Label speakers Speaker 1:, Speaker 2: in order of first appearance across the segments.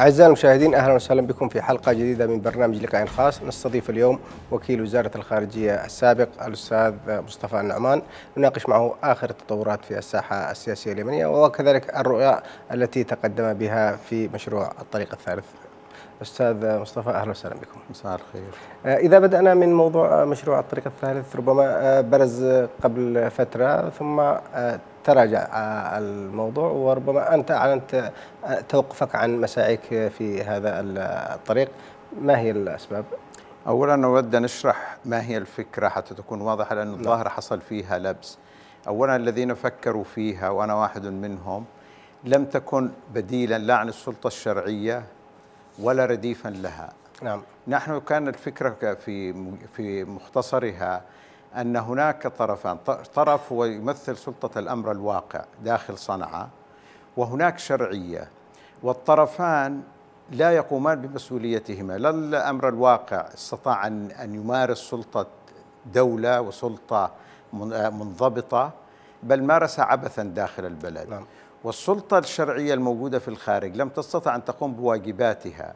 Speaker 1: أعزائي المشاهدين أهلا وسهلا بكم في حلقة جديدة من برنامج لقاء خاص نستضيف اليوم وكيل وزارة الخارجية السابق الأستاذ مصطفى النعمان نناقش معه آخر التطورات في الساحة السياسية اليمنية وكذلك الرؤية التي تقدم بها في مشروع الطريق الثالث أستاذ مصطفى أهلا وسهلا بكم مساء الخير آه، إذا بدأنا من موضوع آه، مشروع الطريق الثالث ربما آه، برز قبل فترة ثم تراجع الموضوع وربما أنت أعلنت توقفك عن مساعيك في هذا الطريق ما هي الأسباب؟ أولا اود أن اشرح ما هي الفكرة حتى تكون واضحة لأن نعم. الظاهر
Speaker 2: حصل فيها لبس أولا الذين فكروا فيها وأنا واحد منهم لم تكن بديلا لا عن السلطة الشرعية ولا رديفا لها نعم نحن كان الفكرة في في مختصرها أن هناك طرفان طرف هو يمثل سلطة الأمر الواقع داخل صنعاء وهناك شرعية والطرفان لا يقومان بمسؤوليتهما لا الأمر الواقع استطاع أن أن يمارس سلطة دولة وسلطة منضبطة بل مارس عبثا داخل البلد نعم. والسلطة الشرعية الموجودة في الخارج لم تستطع أن تقوم بواجباتها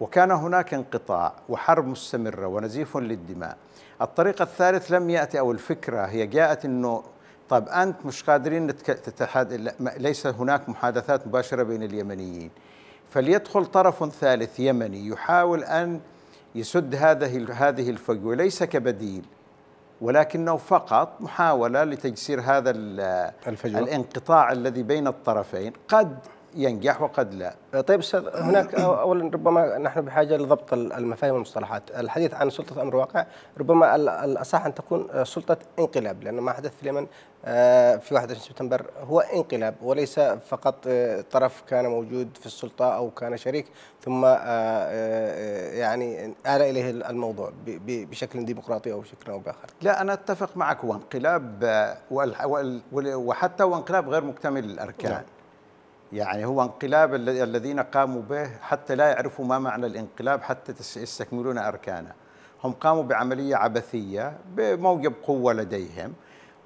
Speaker 2: وكان هناك انقطاع وحرب مستمرة ونزيف للدماء الطريق الثالث لم يأتي أو الفكرة هي جاءت أنه طب أنت مش قادرين تتحاد... ليس هناك محادثات مباشرة بين اليمنيين فليدخل طرف ثالث يمني يحاول أن يسد هذه هذه الفجوة ليس كبديل ولكنه فقط محاولة لتجسير هذا الانقطاع الذي بين الطرفين
Speaker 1: قد ينجح وقد لا. طيب استاذ هناك اولا ربما نحن بحاجه لضبط المفاهيم والمصطلحات، الحديث عن سلطه امر واقع ربما الاصح ان تكون سلطه انقلاب لان ما حدث في اليمن آه، في 21 سبتمبر هو انقلاب وليس فقط آه، طرف كان موجود في السلطه او كان شريك ثم آه، يعني آل اليه الموضوع بشكل ديمقراطي او بشكل او باخر. لا انا اتفق معك
Speaker 2: وانقلاب وحتى وانقلاب غير مكتمل الاركان. نعم. يعني هو انقلاب الذين قاموا به حتى لا يعرفوا ما معنى الانقلاب حتى يستكملون أركانه هم قاموا بعملية عبثية بموجب قوة لديهم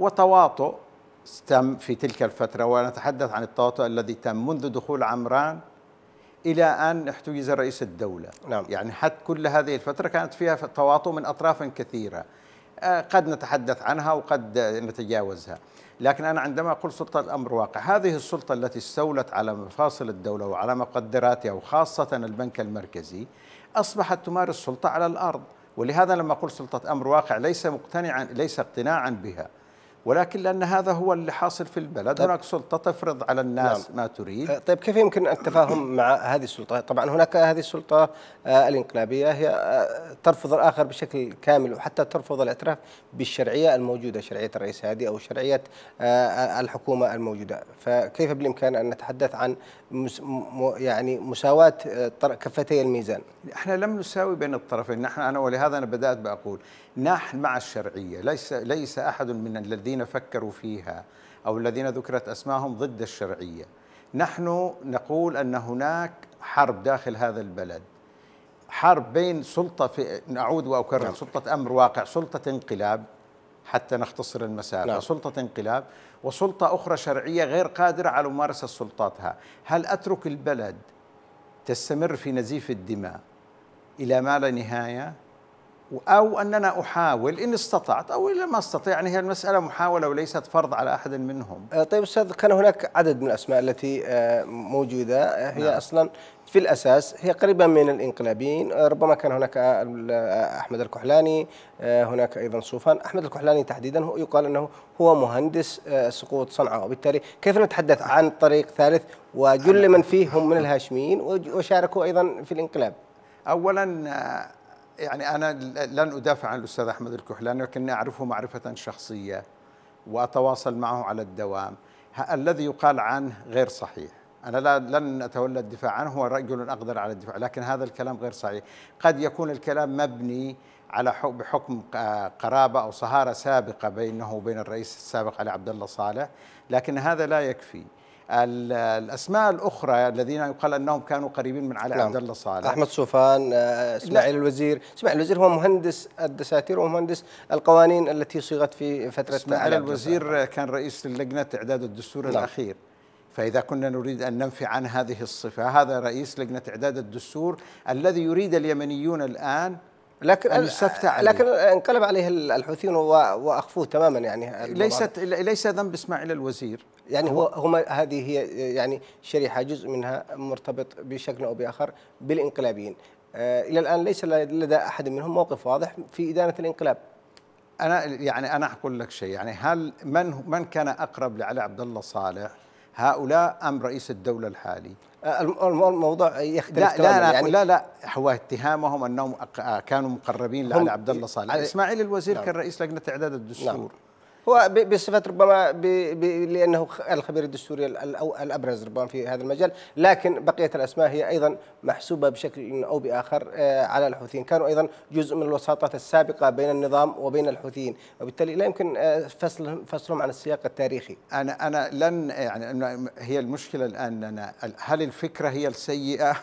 Speaker 2: وتواطؤ تم في تلك الفترة ونتحدث عن التواطؤ الذي تم منذ دخول عمران إلى أن احتجز رئيس الدولة نعم. يعني حتى كل هذه الفترة كانت فيها تواطؤ من أطراف كثيرة آه، قد نتحدث عنها وقد نتجاوزها لكن أنا عندما أقول سلطة الأمر واقع هذه السلطة التي استولت على مفاصل الدولة وعلى مقدراتها وخاصة البنك المركزي أصبحت تمارس سلطة على الأرض ولهذا لما أقول سلطة أمر واقع ليس مقتنعا ليس اقتناعا بها
Speaker 1: ولكن لأن هذا هو اللي حاصل في البلد طيب. هناك سلطة تفرض على الناس نعم. ما تريد أه، طيب كيف يمكن التفاهم مع هذه السلطة طبعا هناك هذه السلطة أه، الانقلابية هي أه، ترفض الآخر بشكل كامل وحتى ترفض الاعتراف بالشرعية الموجودة شرعية الرئيس هادي أو شرعية الحكومة الموجودة فكيف بالإمكان أن نتحدث عن يعني مساواة كفتي الميزان احنا لم نساوي
Speaker 2: بين الطرفين نحن أنا ولهذا أنا بدأت بأقول نحن مع الشرعية ليس, ليس أحد من الذين فكروا فيها أو الذين ذكرت أسماهم ضد الشرعية نحن نقول أن هناك حرب داخل هذا البلد حرب بين سلطة في نعود وأكرر نعم. سلطة أمر واقع سلطة انقلاب حتى نختصر المسافة نعم. سلطة انقلاب وسلطة أخرى شرعية غير قادرة على ممارسة سلطاتها هل أترك البلد تستمر في نزيف الدماء إلى ما لا نهاية أو أننا أحاول إن استطعت أو إن لم أستطع يعني هي المسألة محاولة وليست فرض على أحد منهم
Speaker 1: أه، طيب أستاذ كان هناك عدد من الأسماء التي أه، موجودة أه، هي نعم. أصلا في الأساس هي قريبة من الإنقلابيين ربما كان هناك أحمد الكحلاني هناك أيضا صوفان أحمد الكحلاني تحديدا هو يقال أنه هو مهندس سقوط صنعاء وبالتالي كيف نتحدث عن طريق ثالث وجل من فيه هم من الهاشميين وشاركوا أيضا في الإنقلاب أولا
Speaker 2: يعني أنا لن أدافع عن الأستاذ أحمد الكحلان لكني أعرفه معرفة شخصية وأتواصل معه على الدوام الذي يقال عنه غير صحيح أنا لا لن أتولى الدفاع عنه هو رجل أقدر على الدفاع لكن هذا الكلام غير صحيح قد يكون الكلام مبني على بحكم قرابة أو صهارة سابقة بينه وبين الرئيس السابق علي عبد الله صالح لكن هذا لا يكفي الاسماء
Speaker 1: الاخرى الذين يقال انهم كانوا قريبين من علي نعم. عبد الله صالح احمد صوفان آه، اسماعيل الوزير اسماعيل الوزير هو مهندس الدساتير ومهندس القوانين التي صيغت في فتره اسماعيل الوزير كان رئيس لجنه اعداد الدستور نعم. الاخير فإذا كنا نريد
Speaker 2: أن ننفي عن هذه الصفة هذا رئيس لجنة إعداد الدستور الذي يريد اليمنيون
Speaker 1: الآن لكن عليه يعني لكن انقلب عليه الحوثيون واخفوه تماما يعني ليست ليس ذنب اسماعيل الوزير يعني هو هم هذه هي يعني شريحه جزء منها مرتبط بشكل او باخر بالانقلابيين آه، الى الان ليس لدى احد منهم موقف واضح في ادانه الانقلاب انا يعني انا اقول لك شيء
Speaker 2: يعني هل من من كان اقرب لعلي عبد الله صالح هؤلاء أم رئيس الدولة الحالي
Speaker 1: أه، الموضوع يختلف لا لا, يعني لا
Speaker 2: لا هو اتهامهم انهم كانوا مقربين لعلي عبد الله صالح اسماعيل الوزير نعم. كان رئيس
Speaker 1: لجنه اعداد الدستور لا نعم. هو بصفه ربما ب... ب... لانه الخبير الدستوري الابرز ربما في هذا المجال، لكن بقيه الاسماء هي ايضا محسوبه بشكل او باخر آه، على الحوثيين، كانوا ايضا جزء من الوساطات السابقه بين النظام وبين الحوثيين، وبالتالي لا يمكن آه، فصلهم فصلهم عن السياق التاريخي. انا انا لن يعني هي المشكله الان
Speaker 2: أنا هل الفكره هي السيئه؟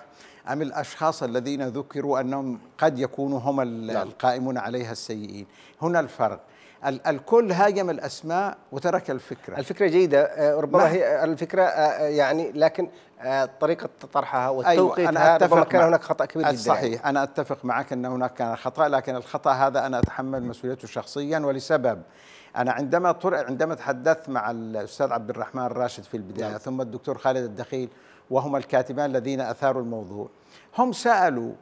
Speaker 2: أم الأشخاص الذين ذكروا أنهم قد يكونوا هم نعم. القائمون عليها السيئين هنا الفرق الكل هاجم الاسماء وترك الفكره
Speaker 1: الفكره جيده آه، ربما نعم. هي آه، الفكره آه، يعني لكن طريقه طرحها أيوة، والتوقيت أيوة ربما كان هناك خطا كبير جدا صحيح
Speaker 2: انا اتفق معك ان هناك كان خطا لكن الخطا هذا انا اتحمل مسؤوليته شخصيا ولسبب انا عندما عندما تحدثت مع الاستاذ عبد الرحمن الراشد في البدايه نعم. ثم الدكتور خالد الدخيل وهما الكاتبان الذين اثاروا الموضوع هم سالوا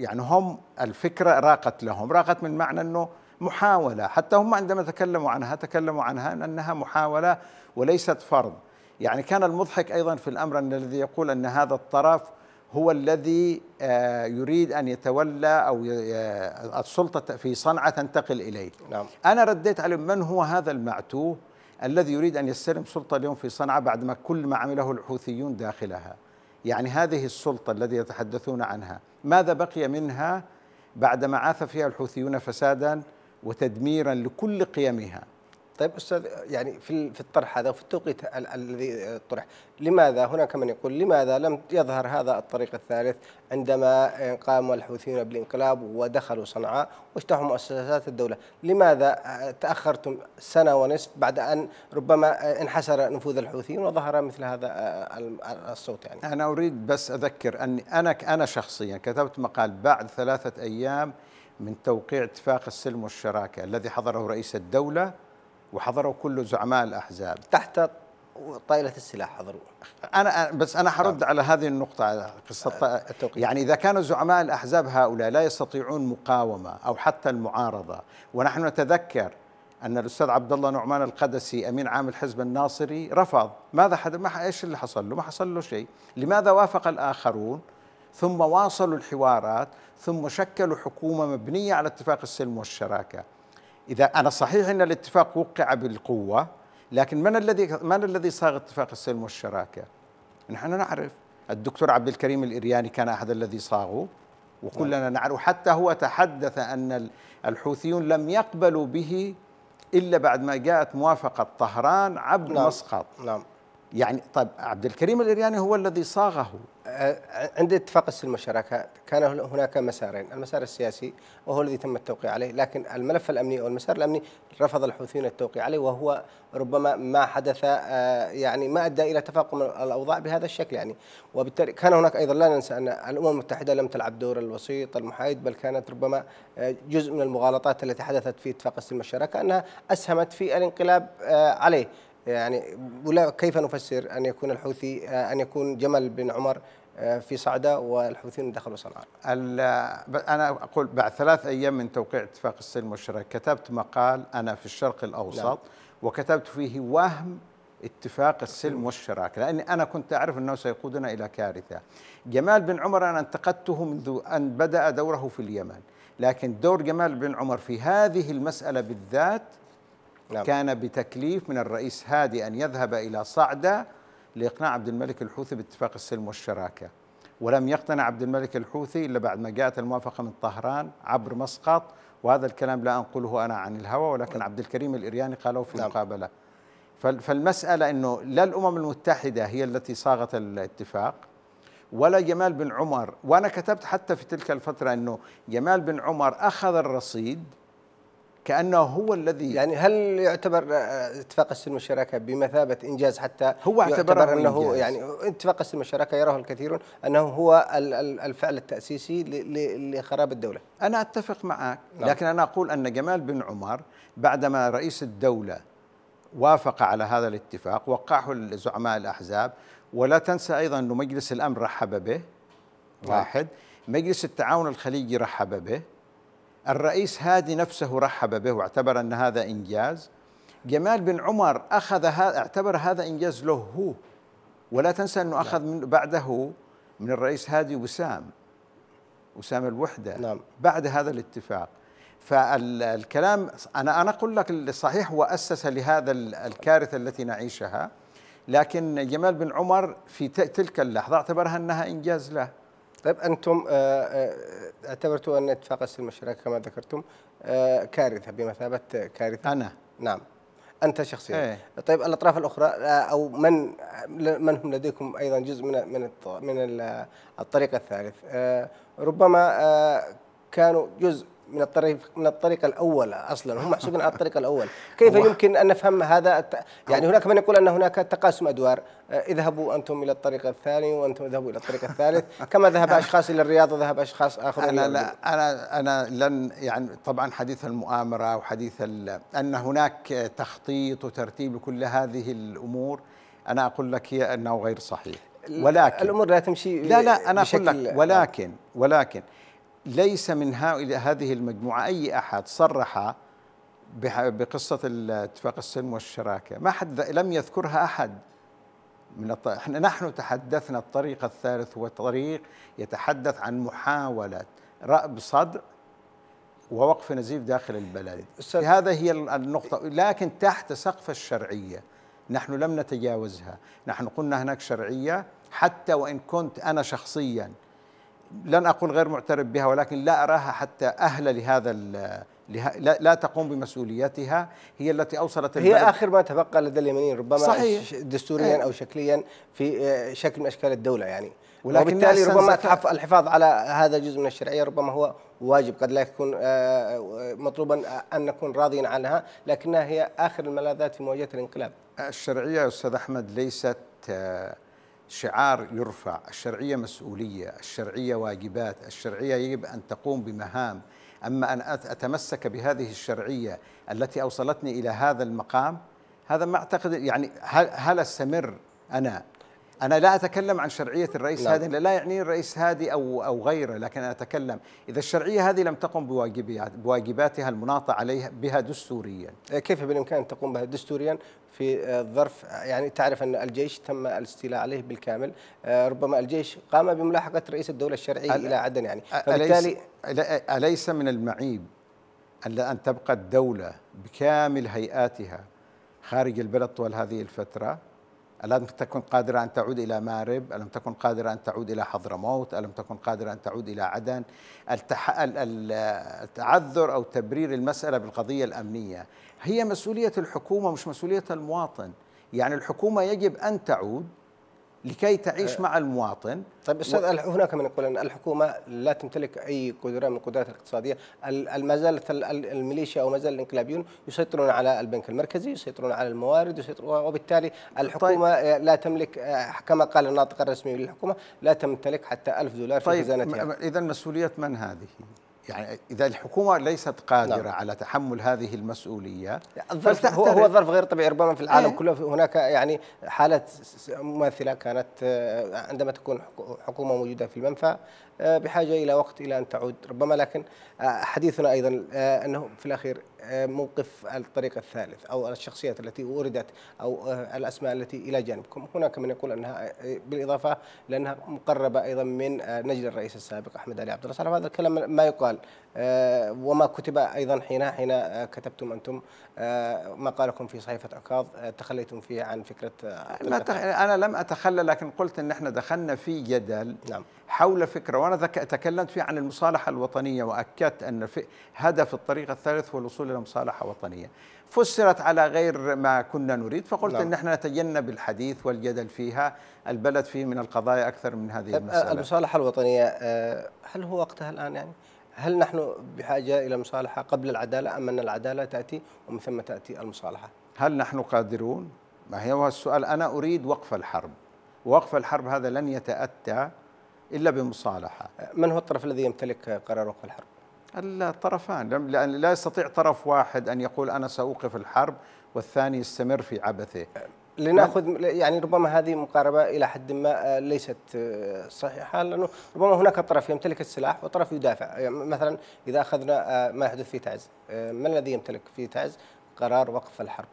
Speaker 2: يعني هم الفكره راقت لهم راقت من معنى انه محاولة حتى هم عندما تكلموا عنها تكلموا عنها أنها محاولة وليست فرض يعني كان المضحك أيضا في الأمر أن الذي يقول أن هذا الطرف هو الذي آه، يريد أن يتولى أو آه، السلطة في صنعاء تنتقل إليه نعم. أنا رديت عليه من هو هذا المعتوه الذي يريد أن يستلم سلطة اليوم في صنعاء بعدما كل ما عمله الحوثيون داخلها يعني هذه السلطة التي يتحدثون عنها ماذا بقي منها بعدما عاث فيها الحوثيون فسادا وتدميرا لكل قيمها طيب
Speaker 1: استاذ يعني في في الطرح هذا وفي التوقيت الذي طرح لماذا هناك من يقول لماذا لم يظهر هذا الطريق الثالث عندما قام الحوثيون بالانقلاب ودخلوا صنعاء واشتهوا مؤسسات الدوله لماذا آه، تاخرتم سنه ونصف بعد ان ربما آه، انحسر نفوذ الحوثيين وظهر مثل هذا آه، الصوت يعني
Speaker 2: انا اريد بس اذكر اني انا انا شخصيا كتبت مقال بعد ثلاثه ايام من توقيع اتفاق السلم والشراكة الذي حضره رئيس الدولة وحضره كل زعماء الأحزاب تحت طائلة السلاح حضروه أنا بس أنا نعم. حرد على هذه النقطة قصة آه، يعني إذا كان زعماء الأحزاب هؤلاء لا يستطيعون مقاومة أو حتى المعارضة ونحن نتذكر أن الأستاذ عبد الله نعمان القدسي أمين عام الحزب الناصري رفض ماذا حد ما إيش اللي حصل له ما حصل له شيء لماذا وافق الآخرون ثم واصلوا الحوارات ثم شكلوا حكومة مبنية على اتفاق السلم والشراكة إذا أنا صحيح أن الاتفاق وقع بالقوة لكن من الذي من الذي صاغ اتفاق السلم والشراكة؟ نحن نعرف الدكتور عبد الكريم الإرياني كان أحد الذي صاغه وكلنا نعم. نعرف حتى هو تحدث أن الحوثيون لم يقبلوا به إلا بعد ما جاءت
Speaker 1: موافقة طهران عبر نعم. مسقط نعم يعني طيب عبد الكريم الإرياني هو الذي صاغه عند اتفاق السلم والشراكه كان هناك مسارين، المسار السياسي وهو الذي تم التوقيع عليه، لكن الملف الامني او المسار الامني رفض الحوثيون التوقيع عليه وهو ربما ما حدث آه، يعني ما ادى الى تفاقم الاوضاع بهذا الشكل يعني، وبالتالي كان هناك ايضا لا ننسى ان الامم المتحده لم تلعب دور الوسيط المحايد بل كانت ربما آه، جزء من المغالطات التي حدثت في اتفاق السلم والشراكه انها اسهمت في الانقلاب آه، عليه. يعني ولا كيف نفسر ان يكون الحوثي ان يكون جمل بن عمر آه، في صعدة والحوثيين دخلوا صنعاء
Speaker 2: أنا أقول بعد ثلاث أيام من توقيع اتفاق السلم والشراكة كتبت مقال أنا في الشرق الأوسط نعم. وكتبت فيه وهم اتفاق السلم والشراكة لأني أنا كنت أعرف أنه سيقودنا إلى كارثة جمال بن عمر أنا انتقدته منذ أن بدأ دوره في اليمن لكن دور جمال بن عمر في هذه المسألة بالذات نعم. كان بتكليف من الرئيس هادي أن يذهب إلى صعدة لإقناع عبد الملك الحوثي باتفاق السلم والشراكة ولم يقتنع عبد الملك الحوثي إلا بعد ما جاءت الموافقة من طهران عبر مسقط وهذا الكلام لا أنقله أنا عن الهوى ولكن عبد الكريم الإرياني قاله في نعم. مقابلة فالمسألة أنه لا الأمم المتحدة هي التي صاغت الاتفاق ولا جمال بن عمر وأنا كتبت حتى في تلك الفترة أنه جمال بن
Speaker 1: عمر أخذ الرصيد كانه هو الذي يعني هل يعتبر آه، اتفاق السلم والشراكه بمثابه انجاز حتى هو اعتبره انه إنجاز. يعني اتفاق السلم والشراكه يراه الكثيرون انه هو الفعل التاسيسي لخراب الدوله
Speaker 2: انا اتفق معك نعم. لكن انا اقول ان جمال بن عمر بعدما رئيس الدوله وافق على هذا الاتفاق وقعه لزعماء الاحزاب ولا تنسى ايضا انه مجلس الامن رحب به نعم. واحد مجلس التعاون الخليجي رحب به الرئيس هادي نفسه رحب به واعتبر أن هذا إنجاز جمال بن عمر أخذ هذا اعتبر هذا إنجاز له هو ولا تنسى أنه نعم. أخذ من بعده من الرئيس هادي وسام وسام الوحدة نعم. بعد هذا الاتفاق فالكلام أنا أنا أقول لك الصحيح هو أسس لهذا الكارثة التي نعيشها لكن جمال بن عمر في تلك
Speaker 1: اللحظة اعتبرها أنها إنجاز له طيب انتم آه، آه، اعتبرتوا ان اتفاق السلم الشراكه كما ذكرتم آه، كارثه بمثابه كارثه انا نعم انت شخصيا ايه. طيب الاطراف الاخرى او من من هم لديكم ايضا جزء من من من الطريق الثالث ربما كانوا جزء من الطريق من الطريق الاول اصلا هم محسوبين على الطريق الاول كيف يمكن ان نفهم هذا الت... يعني هناك من يقول ان هناك تقاسم ادوار آه، اذهبوا انتم الى الطريق الثاني وانتم اذهبوا الى الطريق الثالث كما ذهب اشخاص الى الرياض وذهب اشخاص اخرون انا لا انا
Speaker 2: انا لن يعني طبعا حديث المؤامره وحديث ان هناك تخطيط وترتيب لكل هذه الامور انا اقول لك هي انه غير صحيح ولكن الامور لا
Speaker 1: تمشي لا لا انا اقول لك ولكن
Speaker 2: ولكن ليس من هذه المجموعة أي أحد صرح بقصة اتفاق السلم والشراكة ما حد لم يذكرها أحد من الط... احنا نحن تحدثنا الطريق الثالث هو طريق يتحدث عن محاولة رأب صدر ووقف نزيف داخل البلد هذا هي النقطة لكن تحت سقف الشرعية نحن لم نتجاوزها نحن قلنا هناك شرعية حتى وإن كنت أنا شخصياً لن أقول غير معترف بها ولكن لا أراها حتى أهل لهذا لا تقوم بمسؤوليتها هي التي أوصلت هي آخر
Speaker 1: ما تبقى لدى اليمنيين ربما صحيح دستوريا إيه. أو شكليا في آه، شكل من أشكال الدولة يعني وبالتالي ربما الحفاظ على هذا الجزء من الشرعية ربما هو واجب قد لا يكون آه، آه، مطلوبا أن نكون راضين عنها لكنها هي آخر الملاذات في مواجهة الانقلاب
Speaker 2: الشرعية أستاذ أحمد ليست شعار يرفع الشرعية مسؤولية الشرعية واجبات الشرعية يجب أن تقوم بمهام أما أن أتمسك بهذه الشرعية التي أوصلتني إلى هذا المقام هذا ما أعتقد يعني هل, هل استمر أنا أنا لا أتكلم عن شرعية الرئيس لا. نعم. هادي لا يعني الرئيس هادي أو أو غيره لكن أنا أتكلم إذا الشرعية هذه لم تقم بواجباتها المناطة عليها بها دستوريا إيه، كيف
Speaker 1: بالإمكان تقوم بها دستوريا في الظرف آه، يعني تعرف أن الجيش تم الاستيلاء عليه بالكامل آه، ربما الجيش قام بملاحقة رئيس الدولة الشرعي إلى عدن يعني فبالتالي
Speaker 2: أليس, أليس من المعيب أن تبقى الدولة بكامل هيئاتها خارج البلد طوال هذه الفترة ألم تكن قادرة أن تعود إلى مارب ألم تكن قادرة أن تعود إلى حضرموت ألم تكن قادرة أن تعود إلى عدن التعذر أو تبرير المسألة بالقضية الأمنية هي مسؤولية الحكومة مش مسؤولية المواطن يعني الحكومة يجب أن تعود لكي تعيش آه. مع
Speaker 1: المواطن طيب استاذ و... هناك من يقول ان الحكومه لا تمتلك اي قدره من القدرات الاقتصاديه ما زالت الميليشيا او ما زال الانقلابيون يسيطرون على البنك المركزي يسيطرون على الموارد يسيطرون وبالتالي طيب. الحكومه طيب لا تملك آه، كما قال الناطق الرسمي للحكومه لا تمتلك حتى ألف دولار في طيب، خزانتها طيب
Speaker 2: اذا مسؤوليه من هذه يعني اذا الحكومه ليست قادره نعم. على تحمل هذه المسؤوليه الظرف هو, هو ظرف
Speaker 1: غير طبيعي ربما في العالم ايه؟ كله هناك يعني حالات مماثله كانت آه، عندما تكون حكومه موجوده في المنفى آه، بحاجه الى وقت الى ان تعود ربما لكن آه، حديثنا ايضا آه، انه في الاخير موقف الطريق الثالث او الشخصيات التي وردت او الاسماء التي الى جانبكم، هناك من يقول انها بالاضافه لانها مقربه ايضا من نجل الرئيس السابق احمد علي عبد الله صالح هذا الكلام ما يقال وما كتب ايضا حين حين كتبتم انتم ما قالكم في صحيفه عكاظ تخليتم فيه عن فكره انا
Speaker 2: لم اتخلى لكن قلت ان احنا دخلنا في جدل نعم حول فكرة وأنا تكلمت فيه عن المصالحة الوطنية وأكدت أن هدف الطريق الثالث هو الوصول إلى مصالحة وطنية فسرت على غير ما كنا نريد فقلت لا. نعم. أن احنا نتجنب الحديث والجدل فيها البلد فيه من القضايا أكثر من هذه طيب، المسألة
Speaker 1: المصالحة الوطنية آه، هل هو وقتها الآن يعني؟ هل نحن بحاجة إلى مصالحة قبل العدالة أم أن العدالة تأتي ومن ثم تأتي المصالحة؟
Speaker 2: هل نحن قادرون؟ ما هو السؤال أنا أريد وقف الحرب وقف الحرب هذا لن يتأتى إلا بمصالحة من هو الطرف الذي يمتلك قرار وقف الحرب؟ الطرفان لأن لا يستطيع طرف واحد أن يقول أنا سأوقف الحرب والثاني يستمر في عبثه
Speaker 1: لناخذ يعني ربما هذه مقاربه الى حد ما آه، ليست آه، صحيحه لانه ربما هناك طرف يمتلك السلاح وطرف يدافع يعني مثلا اذا اخذنا ما يحدث في تعز من الذي يمتلك في تعز قرار وقف الحرب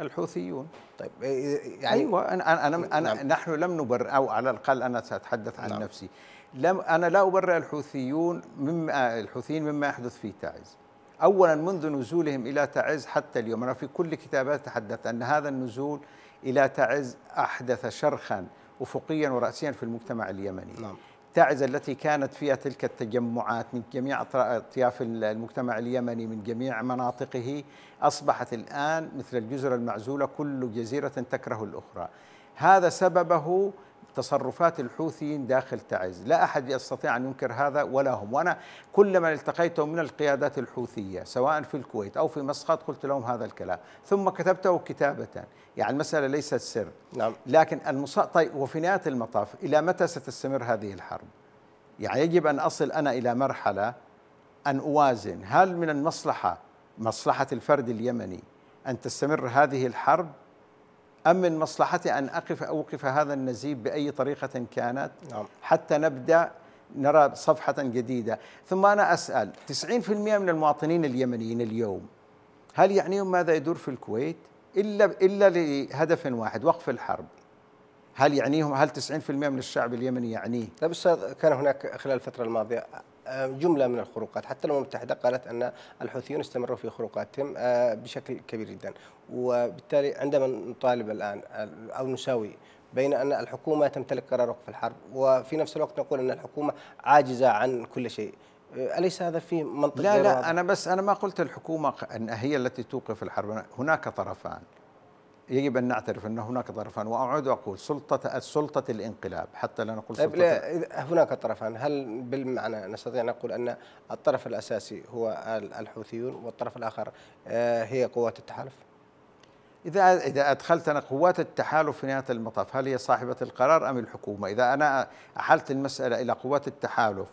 Speaker 1: الحوثيون طيب إيه، إيه، إيه، يعني ايوه انا انا, نعم. نحن لم نبرر او على الاقل انا
Speaker 2: ساتحدث عن نعم. نفسي لم انا لا ابرر الحوثيون مما الحوثيين مما يحدث في تعز اولا منذ نزولهم الى تعز حتى اليوم انا في كل كتابات تحدثت ان هذا النزول الى تعز احدث شرخا افقيا وراسيا في المجتمع اليمني نعم. التعزة التي كانت فيها تلك التجمعات من جميع أطياف المجتمع اليمني من جميع مناطقه أصبحت الآن مثل الجزر المعزولة كل جزيرة تكره الأخرى هذا سببه تصرفات الحوثيين داخل تعز لا أحد يستطيع أن ينكر هذا ولا هم وأنا كل من التقيته من القيادات الحوثية سواء في الكويت أو في مسقط قلت لهم هذا الكلام ثم كتبته كتابة يعني المسألة ليست سر نعم. لكن المص... طيب وفي نهاية المطاف إلى متى ستستمر هذه الحرب يعني يجب أن أصل أنا إلى مرحلة أن أوازن هل من المصلحة مصلحة الفرد اليمني أن تستمر هذه الحرب أم من مصلحتي أن أقف أوقف هذا النزيف بأي طريقة كانت نعم. حتى نبدأ نرى صفحة جديدة ثم أنا أسأل 90% من المواطنين اليمنيين اليوم هل يعنيهم ماذا يدور في الكويت إلا, إلا لهدف واحد وقف الحرب هل يعنيهم هل 90% من الشعب
Speaker 1: اليمني يعنيه؟ لا بس كان هناك خلال الفترة الماضية آه، جمله من الخروقات حتى الامم المتحده قالت ان الحوثيون استمروا في خروقاتهم آه، بشكل كبير جدا وبالتالي عندما نطالب الان او نساوي بين ان الحكومه تمتلك قرار وقف الحرب وفي نفس الوقت نقول ان الحكومه عاجزه عن كل شيء آه، اليس هذا في منطق لا لا
Speaker 2: انا بس انا ما قلت الحكومه ان هي التي توقف الحرب هناك طرفان يجب ان نعترف ان هناك طرفان واعود واقول سلطه سلطه الانقلاب حتى لا نقول طيب، سلطه لا
Speaker 1: هناك طرفان هل بالمعنى نستطيع ان نقول ان الطرف الاساسي هو الحوثيون والطرف الاخر آه، هي قوات التحالف؟ إذا
Speaker 2: إذا أدخلت أنا قوات التحالف في نهاية المطاف هل هي صاحبة القرار أم الحكومة؟ إذا أنا أحلت المسألة إلى قوات التحالف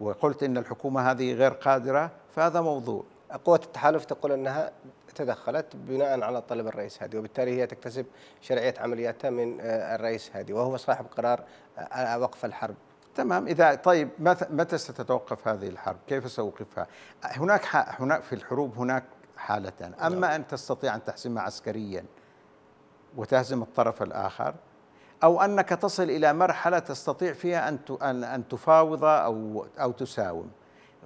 Speaker 2: وقلت إن الحكومة هذه غير قادرة
Speaker 1: فهذا موضوع قوة التحالف تقول أنها تدخلت بناء على طلب الرئيس هادي وبالتالي هي تكتسب شرعية عملياتها من آه، الرئيس هادي وهو صاحب قرار آه، آه، وقف الحرب تمام إذا طيب متى ستتوقف هذه الحرب كيف سأوقفها
Speaker 2: هناك هناك في الحروب هناك حالتان نعم. أما أن تستطيع أن تحسمها عسكريا وتهزم الطرف الآخر أو أنك تصل إلى مرحلة تستطيع فيها أن أن تفاوض أو أو تساوم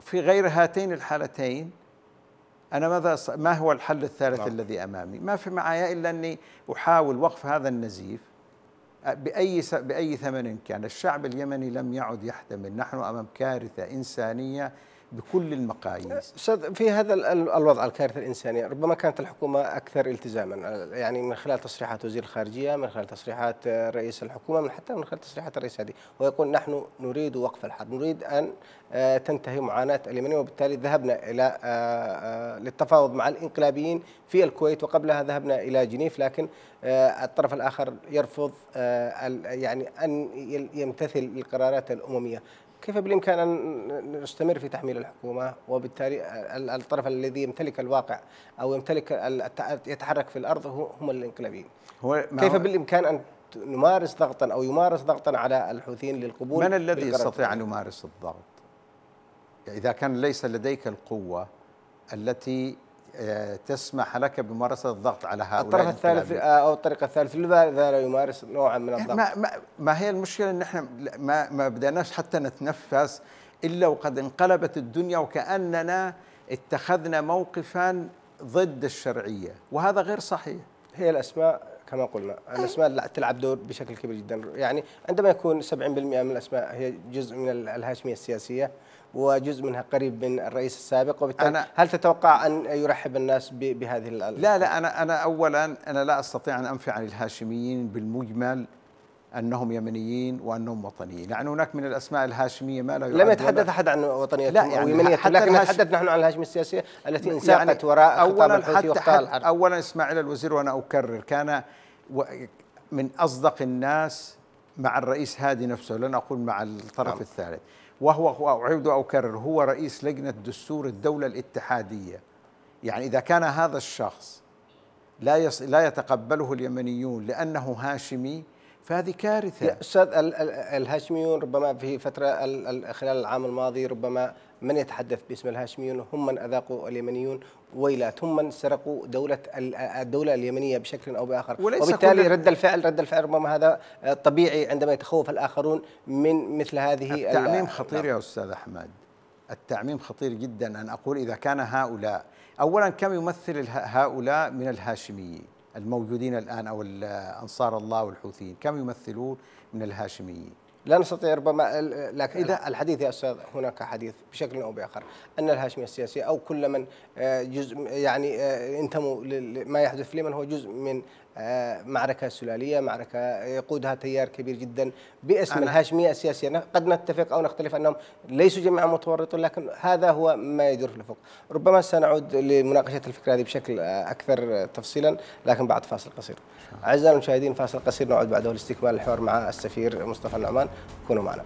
Speaker 2: في غير هاتين الحالتين أنا ماذا ما هو الحل الثالث نعم. الذي أمامي ما في معايا إلا أني أحاول وقف هذا النزيف بأي س... بأي ثمن كان الشعب اليمني لم يعد يحتمل نحن أمام كارثة إنسانية بكل المقاييس
Speaker 1: استاذ في هذا الوضع الكارثه الانسانيه ربما كانت الحكومه اكثر التزاما يعني من خلال تصريحات وزير الخارجيه من خلال تصريحات رئيس الحكومه من حتى من خلال تصريحات الرئيس هذه ويقول نحن نريد وقف الحرب نريد ان آه، تنتهي معاناه اليمنيين وبالتالي ذهبنا الى آه، آه، للتفاوض مع الانقلابيين في الكويت وقبلها ذهبنا الى جنيف لكن الطرف الاخر يرفض يعني ان يمتثل القرارات الامميه كيف بالإمكان أن نستمر في تحميل الحكومة وبالتالي الطرف الذي يمتلك الواقع أو يمتلك يتحرك في الأرض هم الإنقلابيين هو كيف هو بالإمكان أن نمارس ضغطا أو يمارس ضغطا على الحوثيين للقبول من الذي يستطيع
Speaker 2: أن يمارس الضغط؟ إذا كان ليس لديك القوة التي تسمح لك بممارسه الضغط على هؤلاء الطرف الثالث آه،
Speaker 1: او الطريقه الثالثه لماذا لا يمارس نوعا من إيه، الضغط؟ ما, ما, ما هي المشكله ان احنا
Speaker 2: ما, ما بدأناش حتى نتنفس الا وقد انقلبت الدنيا وكاننا اتخذنا موقفا ضد الشرعيه وهذا غير صحيح. هي
Speaker 1: الاسماء كما قلنا الاسماء تلعب دور بشكل كبير جدا يعني عندما يكون 70% من الاسماء هي جزء من الهاشميه السياسيه وجزء منها قريب من الرئيس السابق وبالتالي أنا هل تتوقع أن يرحب الناس بهذه لا لا أنا, أنا أولا أنا
Speaker 2: لا أستطيع أن أنفي عن الهاشميين بالمجمل انهم يمنيين وانهم وطنيين، يعني هناك من الاسماء الهاشميه ما لا لم يتحدث احد
Speaker 1: عن وطنيه لا يعني حتى لكن نتحدث نحن عن الهاشميه السياسيه التي يعني انساقت يعني وراء اولا حتى, حتى
Speaker 2: اولا اسماعيل الوزير وانا اكرر كان من اصدق الناس مع الرئيس هادي نفسه لن اقول مع الطرف نعم. الثالث وهو أعيد وأكرر هو رئيس لجنة دستور الدولة الاتحادية يعني إذا كان هذا الشخص لا يص... لا يتقبله اليمنيون لأنه هاشمي فهذه كارثة
Speaker 1: أستاذ الهاشميون ربما في فترة خلال العام الماضي ربما من يتحدث باسم الهاشميون هم من أذاقوا اليمنيون ويلات هم من سرقوا دولة الدولة اليمنية بشكل أو بآخر وبالتالي رد الفعل رد الفعل ربما هذا طبيعي عندما يتخوف الآخرون من مثل هذه التعميم خطير نعم. يا
Speaker 2: أستاذ أحمد التعميم خطير جدا أن أقول إذا كان هؤلاء أولا كم يمثل هؤلاء من الهاشميين الموجودين
Speaker 1: الآن أو أنصار الله والحوثيين كم يمثلون من الهاشميين لا نستطيع ربما لكن اذا الحديث يا استاذ هناك حديث بشكل او باخر ان الهاشميه السياسيه او كل من آه، جزء يعني آه، انتموا لما يحدث في اليمن هو جزء من آه، معركة سلالية معركة يقودها تيار كبير جدا باسم الهاشمية السياسية قد نتفق أو نختلف أنهم ليسوا جميعا متورطون لكن هذا هو ما يدور في الأفق ربما سنعود لمناقشة الفكرة هذه بشكل أكثر تفصيلا لكن بعد فاصل قصير أعزائي المشاهدين فاصل قصير نعود بعده لاستكمال الحوار مع السفير مصطفى النعمان كونوا معنا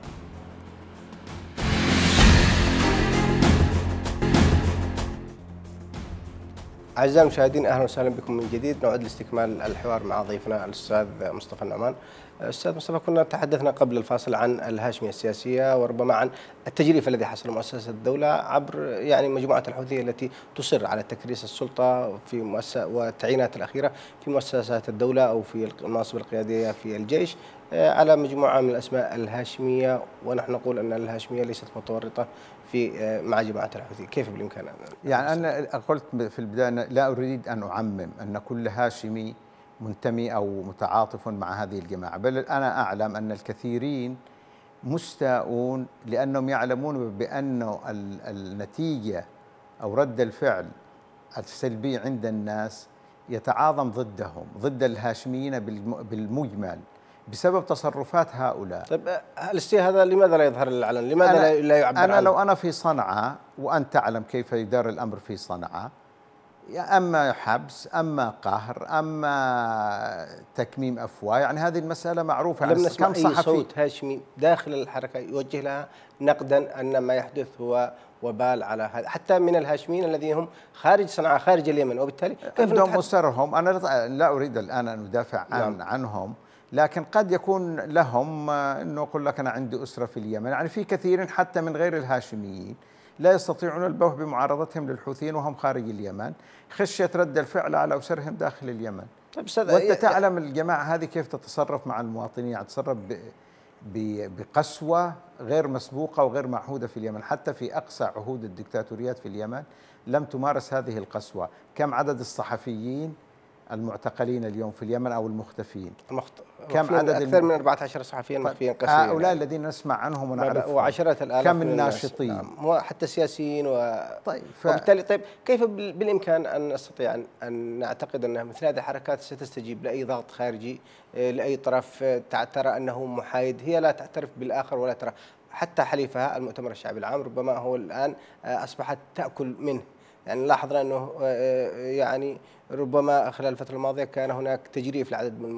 Speaker 1: أعزائي المشاهدين أهلا وسهلا بكم من جديد نعود لاستكمال الحوار مع ضيفنا الأستاذ مصطفى النعمان أستاذ مصطفى كنا تحدثنا قبل الفاصل عن الهاشمية السياسية وربما عن التجريف الذي حصل مؤسسة الدولة عبر يعني مجموعة الحوثية التي تصر على تكريس السلطة في مؤسسة والتعيينات الأخيرة في مؤسسات الدولة أو في المناصب القيادية في الجيش آه، على مجموعة من الأسماء الهاشمية ونحن نقول أن الهاشمية ليست متورطة في آه، مع جماعه الحوثي كيف بالامكان
Speaker 2: يعني انا قلت في البدايه لا اريد ان اعمم ان كل هاشمي منتمي او متعاطف مع هذه الجماعه بل انا اعلم ان الكثيرين مستاءون لانهم يعلمون بان النتيجه او رد الفعل السلبي عند الناس يتعاظم ضدهم ضد الهاشميين بالمجمل بسبب تصرفات هؤلاء طيب
Speaker 1: الشيء هذا لماذا لا يظهر للعلن؟ لماذا أنا لا يعبر أنا عنه؟ لو
Speaker 2: أنا في صنعاء وأنت تعلم كيف يدار الأمر في صنعاء أما حبس أما قهر أما تكميم أفواه يعني هذه المسألة معروفة
Speaker 1: لم يعني نسمع كم صحفي أي صوت هاشمي داخل الحركة يوجه لها نقدا أن ما يحدث هو وبال على هذا حتى من الهاشميين الذين هم خارج صنعاء خارج اليمن وبالتالي عندهم
Speaker 2: أسرهم أنا لا أريد الآن أن أدافع عن نعم. عنهم لكن قد يكون لهم آه، انه يقول لك انا عندي اسره في اليمن، يعني في كثير حتى من غير الهاشميين لا يستطيعون البوح بمعارضتهم للحوثيين وهم خارج اليمن خشيه رد الفعل على اسرهم داخل اليمن.
Speaker 1: طيب استاذ وانت إيه، تعلم
Speaker 2: الجماعه هذه كيف تتصرف مع المواطنين، يعني تتصرف بقسوه غير مسبوقه وغير معهوده في اليمن، حتى في اقصى عهود الدكتاتوريات في اليمن لم تمارس هذه القسوه، كم عدد الصحفيين المعتقلين اليوم في اليمن او المختفيين المخت... كم عدد اكثر الم... من 14
Speaker 1: صحفيا طيب، مخفيين قسريين هؤلاء يعني. الذين نسمع
Speaker 2: عنهم ونعرفهم وعشرات الالاف كم الناشطين نعم.
Speaker 1: وحتى السياسيين و... طيب ف... وبالتالي طيب كيف بالامكان ان نستطيع ان, أن نعتقد ان مثل هذه الحركات ستستجيب لاي ضغط خارجي آه، لاي طرف آه، ترى انه محايد هي لا تعترف بالاخر ولا ترى حتى حليفها المؤتمر الشعبي العام ربما هو الان آه، اصبحت تاكل منه يعني لاحظنا انه آه، آه، يعني ربما خلال الفتره الماضيه كان هناك تجريف لعدد من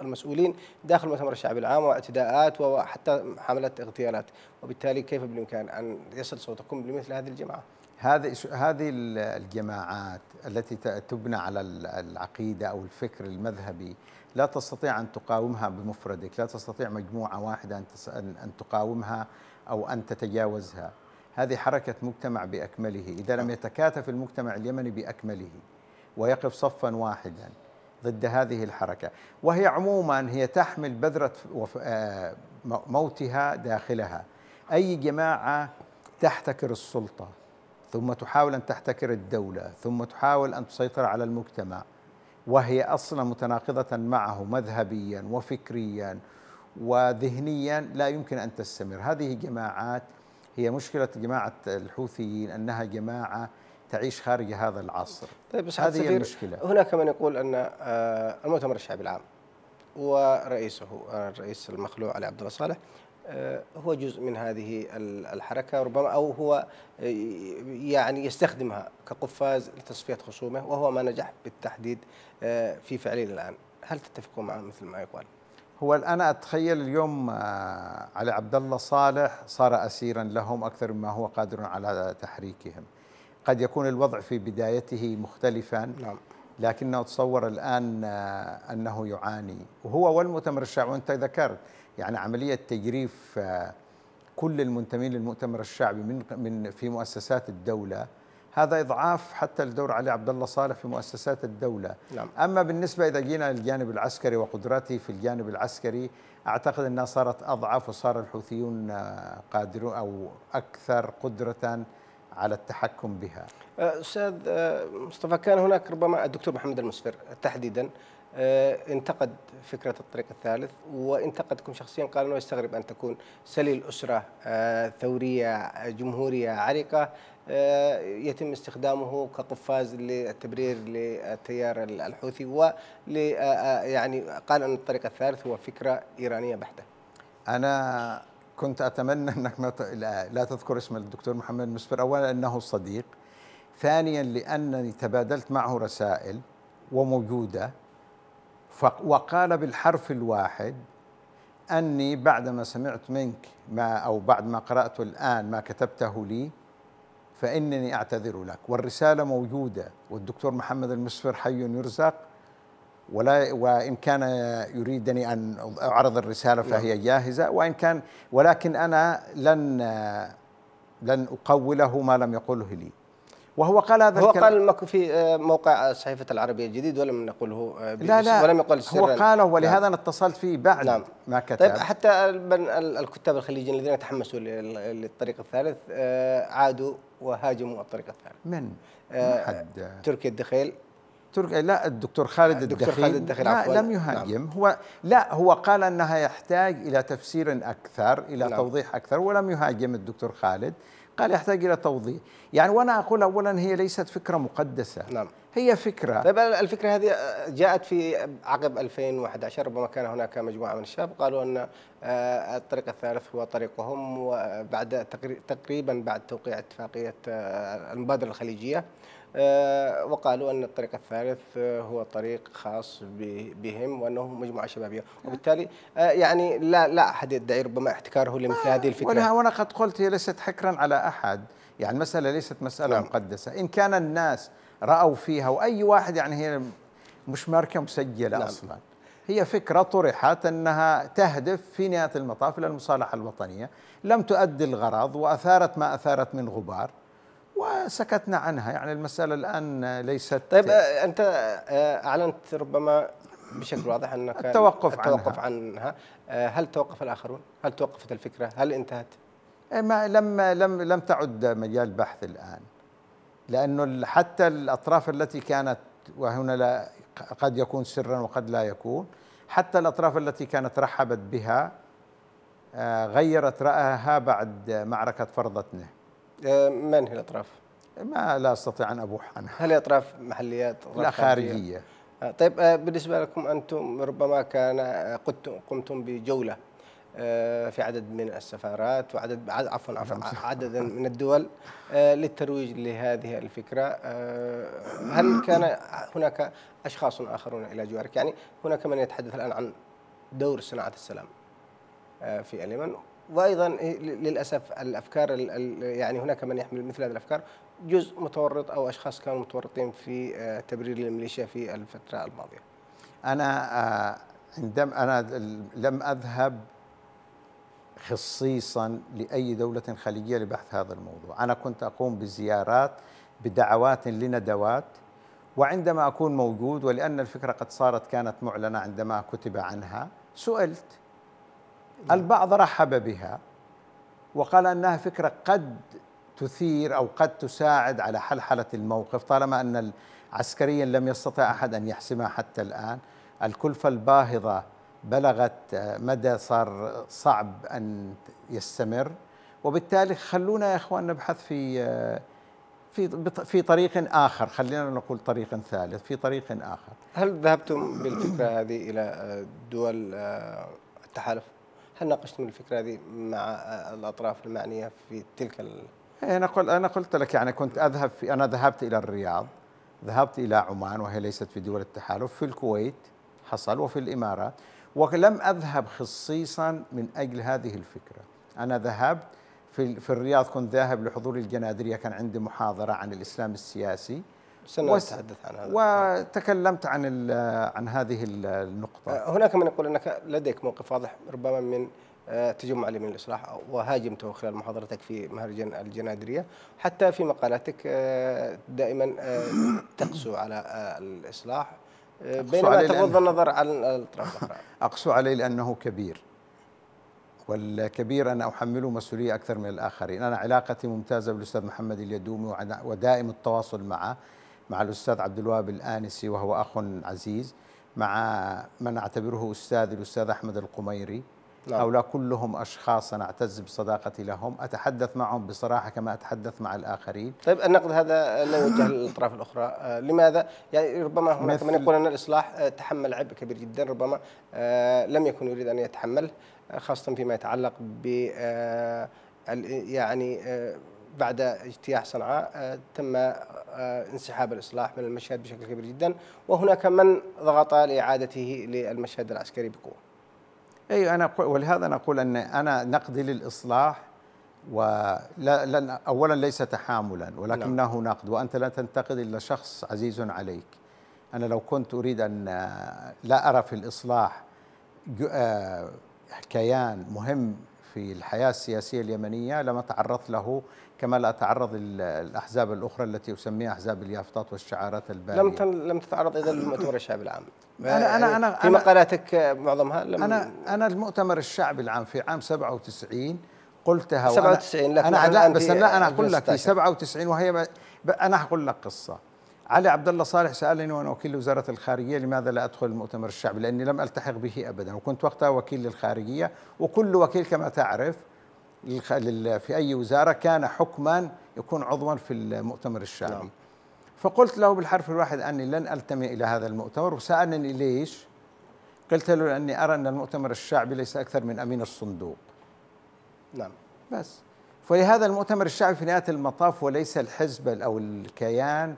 Speaker 1: المسؤولين داخل المؤتمر الشعبي العام واعتداءات وحتى حملات اغتيالات وبالتالي كيف بالامكان ان يصل صوتكم لمثل هذه الجماعه
Speaker 2: هذه هذه الجماعات التي تبنى على العقيده او الفكر المذهبي لا تستطيع ان تقاومها بمفردك، لا تستطيع مجموعه واحده ان ان تقاومها او ان تتجاوزها. هذه حركة مجتمع بأكمله إذا لم يتكاتف المجتمع اليمني بأكمله ويقف صفا واحدا ضد هذه الحركة وهي عموما هي تحمل بذرة آه، موتها داخلها أي جماعة تحتكر السلطة ثم تحاول أن تحتكر الدولة ثم تحاول أن تسيطر على المجتمع وهي أصلا متناقضة معه مذهبيا وفكريا وذهنيا لا يمكن أن تستمر هذه جماعات هي مشكلة جماعة الحوثيين أنها جماعة تعيش خارج هذا العصر طيب بس هذه المشكلة
Speaker 1: هناك من يقول أن آه، المؤتمر الشعبي العام ورئيسه الرئيس المخلوع علي عبد الله صالح آه، هو جزء من هذه الحركة ربما أو هو آه، يعني يستخدمها كقفاز لتصفية خصومه وهو ما نجح بالتحديد في فعله الآن هل تتفقون مع مثل ما يقال؟
Speaker 2: هو انا اتخيل اليوم آه، علي عبد الله صالح صار اسيرا لهم اكثر مما هو قادر على تحريكهم. قد يكون الوضع في بدايته مختلفا نعم. لكنه تصور الان آه، انه يعاني وهو والمؤتمر الشعبي وانت ذكرت يعني عمليه تجريف آه، كل المنتمين للمؤتمر الشعبي من من في مؤسسات الدوله هذا إضعاف حتى لدور علي عبد الله صالح في مؤسسات الدولة نعم. أما بالنسبة إذا جينا للجانب العسكري وقدرته في الجانب العسكري أعتقد أنها صارت أضعف وصار الحوثيون آه، قادرون أو أكثر قدرة على التحكم بها
Speaker 1: آه، أستاذ آه، مصطفى كان هناك ربما الدكتور محمد المسفر تحديدا انتقد فكرة الطريق الثالث وانتقدكم شخصيا قال أنه يستغرب أن تكون سلي الاسره ثورية جمهورية عريقة آه، يتم استخدامه كقفاز للتبرير للتيار الحوثي و آه، آه، يعني قال ان الطريق الثالث هو فكره ايرانيه بحته. انا
Speaker 2: كنت اتمنى انك ما لا تذكر اسم الدكتور محمد المسفر اولا انه صديق ثانيا لانني تبادلت معه رسائل وموجوده وقال بالحرف الواحد اني بعدما سمعت منك ما او بعد ما قراته الان ما كتبته لي فإنني أعتذر لك والرسالة موجودة والدكتور محمد المسفر حي يرزق ولا وإن كان يريدني أن أعرض الرسالة فهي نعم. جاهزة وإن كان ولكن أنا لن لن أقوله ما لم يقله لي وهو قال هذا هو قال
Speaker 1: في آه، موقع صحيفة العربية الجديد ولم نقله آه، لا لا ولم يقل هو قاله نعم. ولهذا
Speaker 2: نعم. اتصلت فيه بعد نعم. ما كتب طيب حتى
Speaker 1: الكتاب الخليجيين الذين تحمسوا للطريق الثالث آه، عادوا وهاجموا الطريق الثالث
Speaker 2: من؟ حد تركي الدخيل تركي لا الدكتور خالد الدكتور الدخيل, خالد الدخيل لا لم نعم. يهاجم نعم. هو لا هو قال انها يحتاج الى تفسير اكثر الى نعم. توضيح اكثر ولم يهاجم الدكتور خالد قال يحتاج إلى توضيح يعني وأنا أقول أولا هي ليست فكرة مقدسة نعم هي فكرة طيب
Speaker 1: الفكرة هذه آه، جاءت في عقب 2011 ربما كان هناك مجموعة من الشباب قالوا أن آه، الطريق الثالث هو طريقهم وبعد آه، تقريبا بعد توقيع اتفاقية المبادرة الخليجية آه، وقالوا أن الطريق الثالث آه، هو طريق خاص بهم وأنه مجموعة شبابية وبالتالي آه، يعني لا لا أحد يدعي ربما احتكاره لمثل هذه الفكرة وأنا, قد قلت هي ليست حكرا على أحد يعني المسألة ليست مسألة
Speaker 2: نعم. مقدسة إن كان الناس رأوا فيها وأي واحد يعني هي مش ماركة مسجلة نعم. أصلا هي فكرة طرحت أنها تهدف في نهاية المطاف إلى المصالحة الوطنية لم تؤدي الغرض وأثارت ما أثارت من غبار وسكتنا عنها يعني المسألة الآن ليست طيب آه،
Speaker 1: أنت آه، أعلنت ربما بشكل واضح أنك التوقف, التوقف عنها. عنها آه، هل توقف الآخرون؟ هل توقفت الفكرة؟ هل انتهت؟ ما لم لم لم تعد مجال بحث الآن
Speaker 2: لأنه حتى الأطراف التي كانت وهنا لا قد يكون سرا وقد لا يكون حتى الأطراف التي كانت رحبت بها غيرت رأيها بعد معركة فرضتنه
Speaker 1: آه، من هي الأطراف؟ ما لا أستطيع أن أبوح عنها هل أطراف محليات؟ أطراف لا خارجية, خارجية. طيب آه، بالنسبة لكم أنتم ربما كان آه، قمتم بجولة في عدد من السفارات وعدد عفوا عفوا نعم. عدد من الدول للترويج لهذه الفكره هل كان هناك اشخاص اخرون الى جوارك يعني هناك من يتحدث الان عن دور صناعه السلام في اليمن وايضا إيه، للاسف الافكار يعني هناك من يحمل مثل هذه الافكار جزء متورط او اشخاص كانوا متورطين في آه، تبرير الميليشيا في الفتره الماضيه.
Speaker 2: انا عندما آه، انا لم اذهب خصيصا لاي دوله خليجيه لبحث هذا الموضوع، انا كنت اقوم بزيارات بدعوات لندوات وعندما اكون موجود ولان الفكره قد صارت كانت معلنه عندما كتب عنها سئلت نعم. البعض رحب بها وقال انها فكره قد تثير او قد تساعد على حلحله الموقف طالما ان عسكريا لم يستطع احد ان يحسمها حتى الان الكلفه الباهظه بلغت مدى صار صعب ان يستمر وبالتالي خلونا يا اخوان نبحث في في في طريق اخر خلينا نقول طريق ثالث في طريق اخر
Speaker 1: هل ذهبتم بالفكره هذه الى دول آه، التحالف هل ناقشتم الفكره هذه مع الاطراف المعنيه في تلك ال...
Speaker 2: إيه، انا قلت انا قلت لك يعني كنت اذهب في انا ذهبت الى الرياض ذهبت الى عمان وهي ليست في دول التحالف في الكويت حصل وفي الامارات ولم اذهب خصيصا من اجل هذه الفكره انا ذهبت في في الرياض كنت ذاهب لحضور الجنادريه كان عندي محاضره عن الاسلام السياسي سنتحدث عن هذا نعم. وتكلمت عن عن هذه النقطة
Speaker 1: آه، هناك من يقول أنك لديك موقف واضح ربما من آه، تجمع اليمين الاصلاح وهاجمته خلال محاضرتك في مهرجان الجنادريه حتى في مقالاتك آه، دائما تقسو على الاصلاح
Speaker 2: بينما تغض
Speaker 1: النظر عن الاطراف الاخرى
Speaker 2: اقسو عليه لانه كبير والكبير انا احمله مسؤوليه اكثر من الاخرين انا علاقتي ممتازه بالاستاذ محمد اليدومي ودائم التواصل معه مع الأستاذ عبد الوهاب الآنسي وهو أخ عزيز مع من أعتبره أستاذي الأستاذ أحمد القميري نعم. هؤلاء كلهم أشخاص أنا أعتز بصداقتي لهم أتحدث معهم بصراحة كما أتحدث مع الآخرين طيب النقد
Speaker 1: هذا لا يوجه للأطراف الأخرى آه لماذا؟ يعني ربما هناك من يقول أن الإصلاح آه تحمل عبء كبير جدا ربما آه لم يكن يريد أن يتحمله آه، خاصة فيما يتعلق ب آه، يعني آه، بعد اجتياح صنعاء تم آه، انسحاب الإصلاح من المشهد بشكل كبير جدا وهناك من ضغط لإعادته للمشهد العسكري بقوة
Speaker 2: أي أنا ولهذا نقول أن أنا نقدي للإصلاح ولن أولا ليس تحاملا ولكنه لا. نعم. نقد وأنت لا تنتقد إلا شخص عزيز عليك أنا لو كنت أريد أن آه، لا أرى في الإصلاح آه، كيان مهم في الحياة السياسية اليمنية لما تعرضت له كما لا أتعرض الأحزاب الأخرى التي أسميها أحزاب اليافطات والشعارات البالية لم
Speaker 1: لم تتعرض إذا للمؤتمر الشعبي العام
Speaker 2: أنا أنا أنا في مقالاتك معظمها لم أنا أنا المؤتمر الشعبي العام في عام 97 قلتها 97 لك أنا لا بس لا أنا أقول لك في 97 وهي أنا أقول لك قصة علي عبد الله صالح سالني وانا وكيل وزاره الخارجيه لماذا لا ادخل المؤتمر الشعبي؟ لاني لم التحق به ابدا وكنت وقتها وكيل للخارجيه وكل وكيل كما تعرف في أي وزارة كان حكما يكون عضوا في المؤتمر الشعبي نعم. فقلت له بالحرف الواحد أني لن ألتمي إلى هذا المؤتمر وسألني ليش قلت له أني أرى أن المؤتمر الشعبي ليس أكثر من أمين الصندوق نعم بس فلهذا المؤتمر الشعبي في نهاية المطاف وليس الحزب أو
Speaker 1: الكيان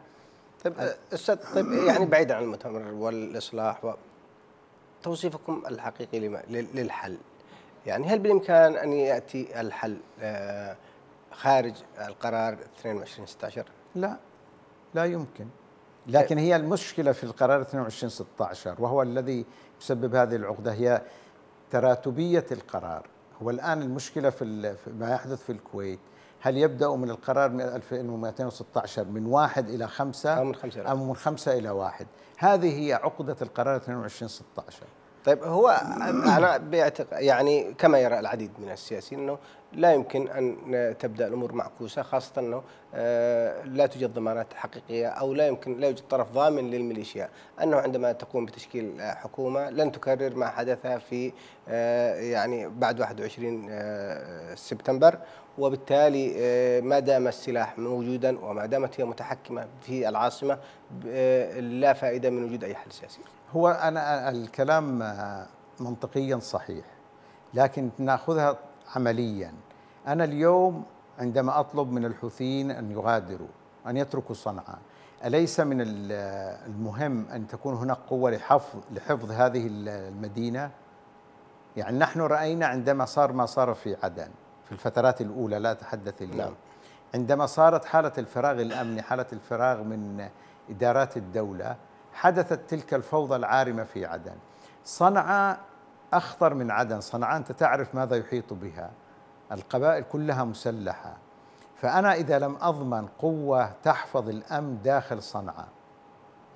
Speaker 1: طيب أستاذ طيب يعني بعيدا عن المؤتمر والإصلاح و... توصيفكم الحقيقي للحل يعني هل بالإمكان أن يأتي الحل آه، خارج القرار 22 16
Speaker 2: لا لا يمكن لكن هي المشكلة في القرار 22 16 وهو الذي يسبب هذه العقدة هي تراتبية القرار هو الآن المشكلة في ما يحدث في الكويت هل يبدأ من القرار 2216 من واحد إلى خمسة أو من خمسة إلى واحد هذه هي عقدة القرار
Speaker 1: 2216 طيب هو انا بيعتقد يعني كما يرى العديد من السياسيين انه لا يمكن ان تبدا الامور معكوسه خاصه انه آه، لا توجد ضمانات حقيقيه او لا يمكن لا يوجد طرف ضامن للميليشيا انه عندما تقوم بتشكيل حكومه لن تكرر ما حدث في آه، يعني بعد 21 آه، سبتمبر وبالتالي ما دام السلاح موجودا وما دامت هي متحكمه في العاصمه لا فائده من وجود اي حل سياسي هو
Speaker 2: أنا الكلام منطقيا صحيح لكن ناخذها عمليا أنا اليوم عندما أطلب من الحوثيين أن يغادروا أن يتركوا صنعاء أليس من المهم أن تكون هناك قوة لحفظ, لحفظ هذه المدينة؟ يعني نحن رأينا عندما صار ما صار في عدن في الفترات الأولى لا أتحدث اليوم نعم. عندما صارت حالة الفراغ الأمني حالة الفراغ من إدارات الدولة حدثت تلك الفوضى العارمة في عدن صنعاء أخطر من عدن صنعاء أنت تعرف ماذا يحيط بها القبائل كلها مسلحة فأنا إذا لم أضمن قوة تحفظ الأمن داخل صنعاء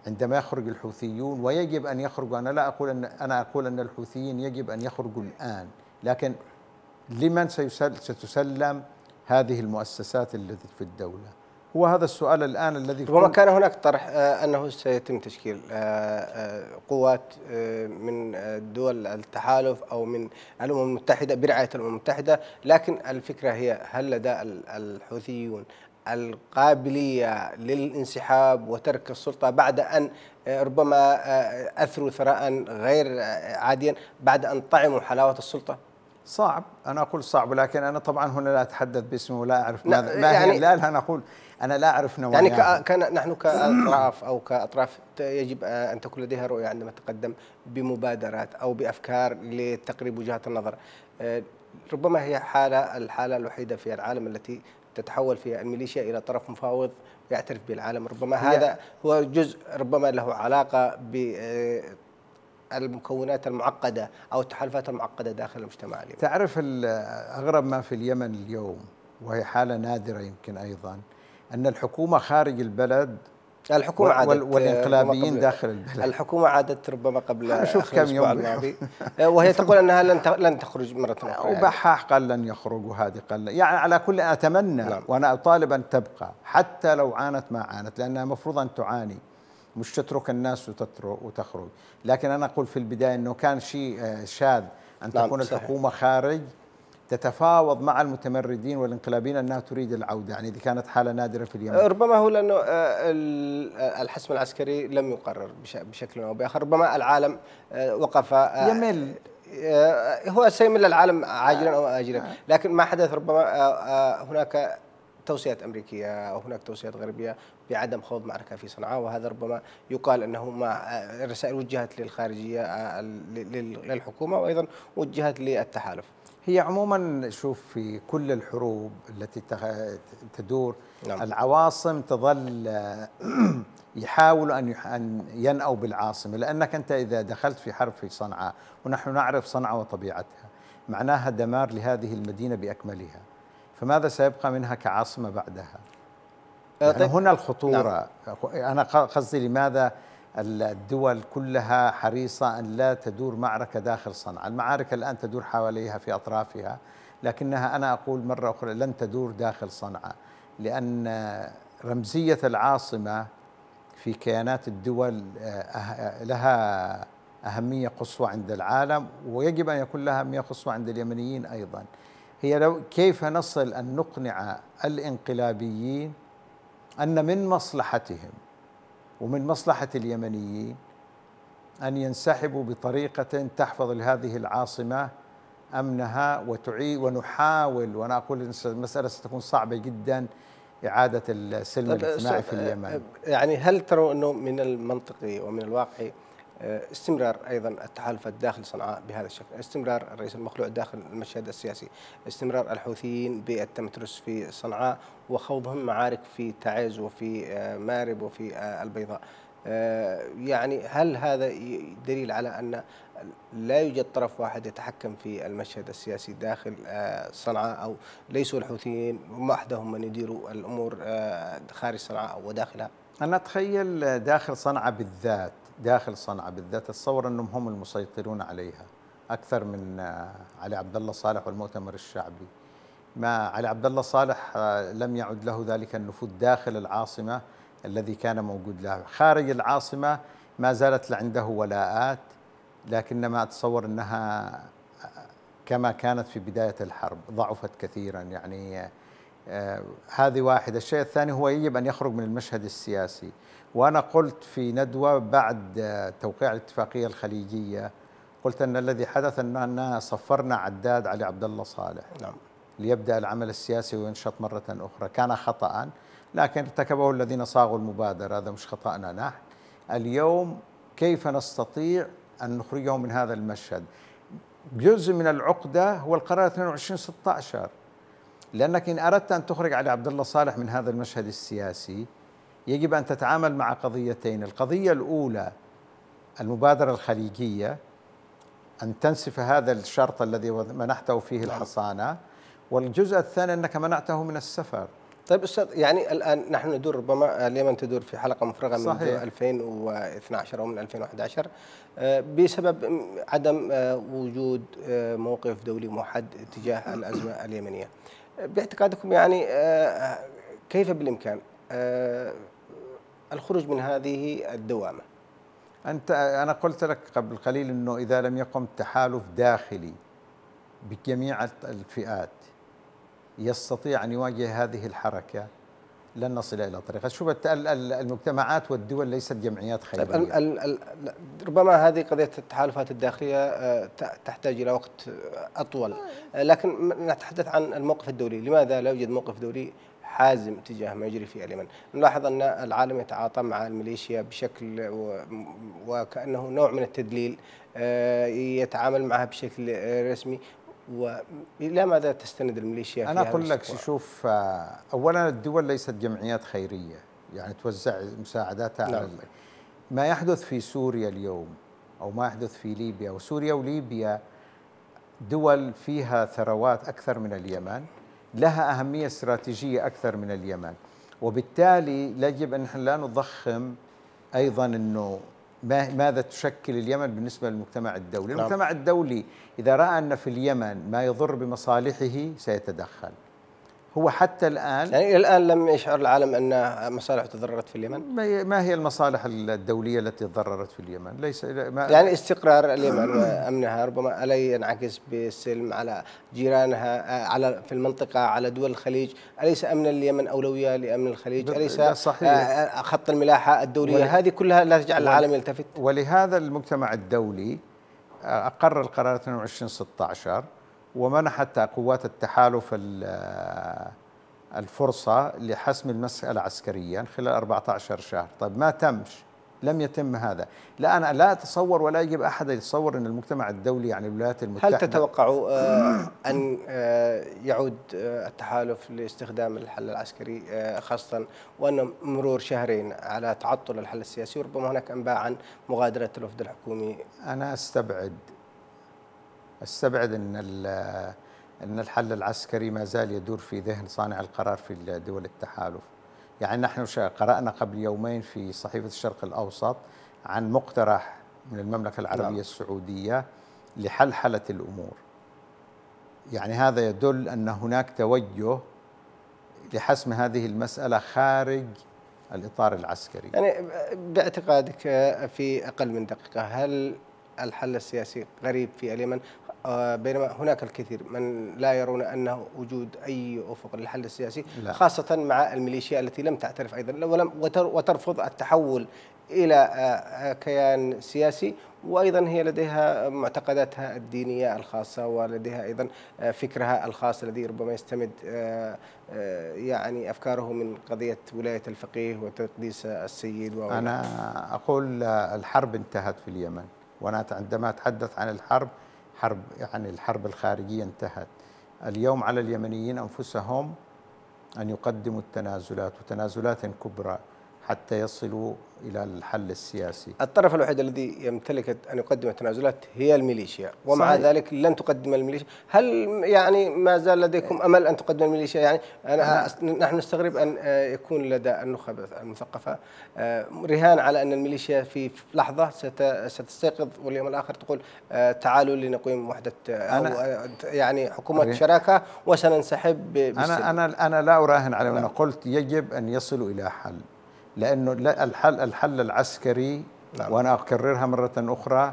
Speaker 2: عندما يخرج الحوثيون ويجب أن يخرجوا أنا لا أقول أن أنا أقول أن الحوثيين يجب أن يخرجوا الآن لكن لمن ستسلم هذه المؤسسات التي في الدولة
Speaker 1: هو هذا السؤال الآن الذي ربما كان هناك طرح آه، أنه سيتم تشكيل آه، آه، قوات من دول التحالف أو من الأمم المتحدة برعاية الأمم المتحدة لكن الفكرة هي هل لدى الحوثيون القابلية للانسحاب وترك السلطة بعد أن ربما أثروا ثراء غير عاديا بعد أن طعموا حلاوة السلطة؟ صعب أنا أقول
Speaker 2: صعب لكن أنا طبعا هنا لا أتحدث باسمه ولا أعرف ماذا ما يعني لا أنا أقول انا لا اعرف نوايا يعني
Speaker 1: كان نحن كاطراف او كاطراف يجب ان تكون لديها رؤيه عندما تقدم بمبادرات او بافكار لتقريب وجهات النظر آه، ربما هي حاله الحاله الوحيده في العالم التي تتحول فيها الميليشيا الى طرف مفاوض يعترف بالعالم ربما هذا هو جزء ربما له علاقه ب آه، المكونات المعقده او التحالفات المعقده داخل المجتمع اليمن
Speaker 2: تعرف اغرب ما في اليمن اليوم وهي حاله نادره يمكن ايضا ان الحكومه
Speaker 1: خارج البلد الحكومة عادت والانقلابيين داخل البلد الحكومة عادت ربما قبل أشوف كم يوم الماضي آه، وهي تقول أنها لن لن تخرج مرة أخرى يعني. وبحاح قال
Speaker 2: لن يخرج وهذه قال يعني على كل أتمنى نعم. وأنا أطالب أن تبقى حتى لو عانت ما عانت لأنها مفروض أن تعاني مش تترك الناس وتترك وتخرج لكن أنا أقول في البداية أنه كان شيء آه، شاذ أن نعم، تكون نعم الحكومة خارج تتفاوض مع المتمردين والانقلابيين انها تريد العوده، يعني اذا كانت حاله نادره في اليمن. ربما
Speaker 1: هو لانه آه، آه، الحسم العسكري لم يقرر بشكل او باخر، ربما العالم آه، وقف يمل هو سيمل العالم عاجلا او اجلا، لكن ما حدث ربما هناك توصيات امريكيه او هناك توصيات غربيه بعدم خوض معركه في صنعاء وهذا ربما يقال انه ما الرسائل وجهت للخارجيه للحكومه وايضا وجهت للتحالف. هي عموما
Speaker 2: شوف في كل الحروب التي تدور نعم. العواصم تظل آه، يحاولوا أن أن ينأوا بالعاصمة لأنك أنت إذا دخلت في حرب في صنعاء ونحن نعرف صنعاء وطبيعتها معناها دمار لهذه المدينة بأكملها فماذا سيبقى منها كعاصمة بعدها؟ يعني هنا الخطورة نعم. أنا قصدي لماذا الدول كلها حريصة أن لا تدور معركة داخل صنعاء المعارك الآن تدور حواليها في أطرافها لكنها أنا أقول مرة أخرى لن تدور داخل صنعاء لأن رمزية العاصمة في كيانات الدول آه، أه، لها أهمية قصوى عند العالم ويجب أن يكون لها أهمية قصوى عند اليمنيين أيضا هي لو كيف نصل أن نقنع الانقلابيين أن من مصلحتهم ومن مصلحة اليمنيين أن ينسحبوا بطريقة تحفظ لهذه العاصمة أمنها وتعي ونحاول وأنا أقول المسألة ستكون صعبة جدا إعادة السلم الاجتماعي في اليمن
Speaker 1: يعني هل ترون أنه من المنطقي ومن الواقعي آه، استمرار ايضا التحالفات داخل صنعاء بهذا الشكل، استمرار الرئيس المخلوع داخل المشهد السياسي، استمرار الحوثيين بالتمترس في صنعاء وخوضهم معارك في تعز وفي آه، مارب وفي آه، البيضاء. يعني هل هذا دليل على ان لا يوجد طرف واحد يتحكم في المشهد السياسي داخل صنعاء او ليسوا الحوثيين وحدهم من يديروا الامور خارج صنعاء وداخلها؟
Speaker 2: انا اتخيل داخل صنعاء بالذات داخل صنعاء بالذات اتصور انهم هم المسيطرون عليها اكثر من آه، علي عبد الله صالح والمؤتمر الشعبي ما علي عبد الله صالح آه، لم يعد له ذلك النفوذ داخل العاصمه الذي كان موجود له خارج العاصمه ما زالت عنده ولاءات لكن ما اتصور انها آه، كما كانت في بدايه الحرب ضعفت كثيرا يعني هذه واحده الشيء الثاني هو يجب ان يخرج من المشهد السياسي وأنا قلت في ندوة بعد توقيع الاتفاقية الخليجية قلت أن الذي حدث أننا صفرنا عداد علي عبد الله صالح نعم. ليبدأ العمل السياسي وينشط مرة أخرى كان خطأ لكن ارتكبه الذين صاغوا المبادرة هذا مش خطأنا نحن اليوم كيف نستطيع أن نخرجه من هذا المشهد جزء من العقدة هو القرار 22-16 لأنك إن أردت أن تخرج علي عبد الله صالح من هذا المشهد السياسي يجب أن تتعامل مع قضيتين القضية الأولى المبادرة الخليجية أن تنسف هذا الشرط الذي منحته فيه نعم. الحصانة والجزء الثاني أنك منعته من السفر
Speaker 1: طيب استاذ يعني الان نحن ندور ربما آه، اليمن تدور في حلقه مفرغه منذ 2012 او من 2011 آه، بسبب عدم آه، وجود موقف دولي موحد تجاه الازمه اليمنيه. باعتقادكم يعني كيف بالامكان الخروج من هذه الدوامه. انت انا قلت لك قبل
Speaker 2: قليل انه اذا لم يقم تحالف داخلي بجميع الفئات يستطيع ان يواجه هذه الحركه لن نصل الى طريقه، شوف المجتمعات والدول ليست جمعيات طيب، خيريه.
Speaker 1: طيب ربما هذه قضيه التحالفات الداخليه آه، تحتاج الى وقت آه، اطول، آه. لكن نتحدث عن الموقف الدولي، لماذا لا يوجد موقف دولي حازم تجاه ما يجري في اليمن نلاحظ أن العالم يتعاطى مع الميليشيا بشكل وكأنه نوع من التدليل آه، يتعامل معها بشكل رسمي والى ماذا تستند الميليشيا انا اقول لك
Speaker 2: شوف آه، اولا الدول ليست جمعيات خيريه يعني توزع مساعداتها نعم. على ما يحدث في سوريا اليوم او ما يحدث في ليبيا وسوريا وليبيا دول فيها ثروات اكثر من اليمن لها أهمية استراتيجية أكثر من اليمن وبالتالي يجب أن نحن لا نضخم أيضا أنه ماذا تشكل اليمن بالنسبة للمجتمع الدولي نعم. المجتمع الدولي إذا رأى أن في اليمن ما يضر بمصالحه
Speaker 1: سيتدخل هو حتى الآن يعني الآن لم يشعر العالم أن مصالح تضررت في اليمن
Speaker 2: ما هي المصالح الدولية التي تضررت في اليمن
Speaker 1: ليس ما يعني استقرار اليمن وأمنها ربما ألا ينعكس بالسلم على جيرانها آه، على في المنطقة على دول الخليج أليس أمن اليمن أولوية لأمن الخليج أليس صحيح آه، آه، خط الملاحة الدولية هذه كلها لا تجعل العالم
Speaker 2: يلتفت ولهذا المجتمع الدولي أقر القرار 2216 ومنحت قوات التحالف آه، الفرصة لحسم المسألة عسكريا خلال 14 شهر طيب ما تمش لم يتم هذا لا أنا لا أتصور ولا يجب أحد يتصور أن المجتمع الدولي يعني الولايات المتحدة هل تتوقعوا
Speaker 1: آه، أن آه، يعود التحالف لاستخدام الحل العسكري خاصة وأن مرور شهرين على تعطل الحل السياسي وربما هناك أنباء عن مغادرة الوفد الحكومي
Speaker 2: أنا أستبعد استبعد ان ان الحل العسكري ما زال يدور في ذهن صانع القرار في دول التحالف. يعني نحن قرانا قبل يومين في صحيفه الشرق الاوسط عن مقترح من المملكه العربيه نعم. السعوديه لحلحله الامور. يعني هذا يدل ان هناك توجه لحسم هذه المساله خارج الاطار العسكري.
Speaker 1: يعني باعتقادك في اقل من دقيقه هل الحل السياسي قريب في اليمن آه، بينما هناك الكثير من لا يرون أنه وجود أي أفق للحل السياسي لا. خاصة مع الميليشيا التي لم تعترف أيضا ولم وترفض التحول إلى آه، آه، كيان سياسي وايضا هي لديها معتقداتها الدينيه الخاصه ولديها ايضا فكرها الخاص الذي ربما يستمد يعني افكاره من قضيه ولايه الفقيه وتقديس السيد و انا
Speaker 2: اقول الحرب انتهت في اليمن وانا عندما اتحدث عن الحرب حرب يعني الحرب الخارجية انتهت اليوم على اليمنيين أنفسهم أن يقدموا التنازلات وتنازلات كبرى حتى يصلوا إلى الحل السياسي
Speaker 1: الطرف الوحيد الذي يمتلك أن يقدم التنازلات هي الميليشيا ومع صحيح. ذلك لن تقدم الميليشيا هل يعني ما زال لديكم أمل أن تقدم الميليشيا يعني أنا نعم. نحن نستغرب أن آه، يكون لدى النخب المثقفة آه، رهان على أن الميليشيا في لحظة ستستيقظ واليوم الآخر تقول آه، تعالوا لنقيم وحدة أنا يعني حكومة شراكة وسننسحب أنا
Speaker 2: أنا أنا لا أراهن على أنا نعم. قلت يجب أن يصلوا إلى حل لأنه الحل, الحل العسكري نعم. وأنا أكررها مرة أخرى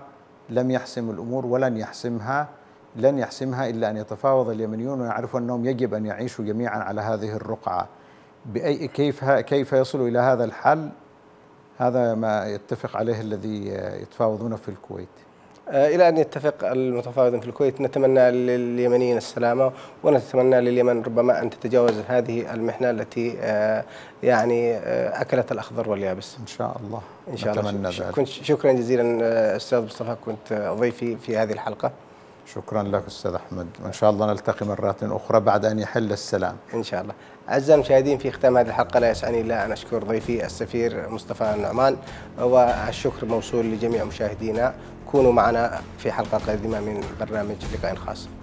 Speaker 2: لم يحسم الأمور ولن يحسمها لن يحسمها إلا أن يتفاوض اليمنيون ويعرفوا أنهم يجب أن يعيشوا جميعا على هذه الرقعة بأي كيف, كيف يصلوا إلى هذا الحل هذا ما يتفق عليه الذي يتفاوضون في الكويت
Speaker 1: آه، الى ان يتفق المتفاوضين في الكويت نتمنى لليمنيين السلامه ونتمنى لليمن ربما ان تتجاوز هذه المحنه التي آه، يعني آه، اكلت الاخضر واليابس. ان شاء الله ان شاء الله كنت شكرا جزيلا استاذ مصطفى كنت ضيفي في هذه الحلقه. شكرا لك استاذ احمد وان شاء الله نلتقي مرات اخرى بعد ان يحل السلام. ان شاء الله. أعزائي المشاهدين في ختام هذه الحلقة لا يسعني إلا أن أشكر ضيفي السفير مصطفى النعمان والشكر موصول لجميع مشاهدينا كونوا معنا في حلقة قادمة من برنامج لقاء خاص